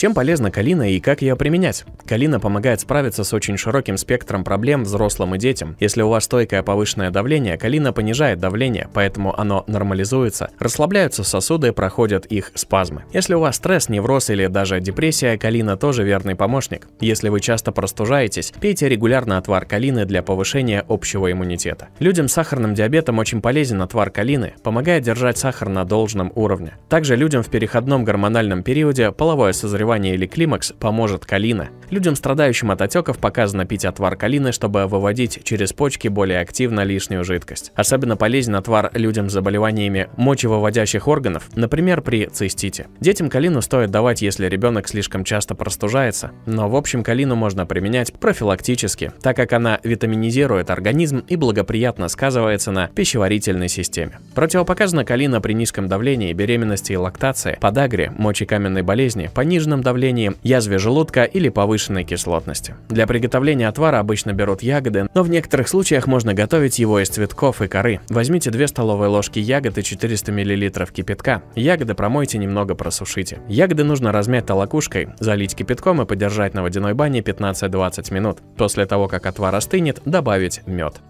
Чем полезна калина и как ее применять? Калина помогает справиться с очень широким спектром проблем взрослым и детям. Если у вас стойкое повышенное давление, калина понижает давление, поэтому оно нормализуется, расслабляются сосуды, проходят их спазмы. Если у вас стресс, невроз или даже депрессия, калина тоже верный помощник. Если вы часто простужаетесь, пейте регулярно отвар калины для повышения общего иммунитета. Людям с сахарным диабетом очень полезен отвар калины, помогая держать сахар на должном уровне. Также людям в переходном гормональном периоде половое созревание заболевание или климакс поможет калина. Людям, страдающим от отеков, показано пить отвар калины, чтобы выводить через почки более активно лишнюю жидкость. Особенно полезен отвар людям с заболеваниями мочевыводящих органов, например, при цистите. Детям калину стоит давать, если ребенок слишком часто простужается, но в общем калину можно применять профилактически, так как она витаминизирует организм и благоприятно сказывается на пищеварительной системе. Противопоказана калина при низком давлении, беременности и лактации, подагре, мочекаменной болезни, пониженном артериальном давлении, язве желудка или повышенной кислотности. Для приготовления отвара обычно берут ягоды, но в некоторых случаях можно готовить его из цветков и коры. Возьмите 2 столовые ложки ягод и 400 мл кипятка. Ягоды промойте немного просушите. Ягоды нужно размять толокушкой, залить кипятком и подержать на водяной бане 15-20 минут. После того, как отвар остынет, добавить мед.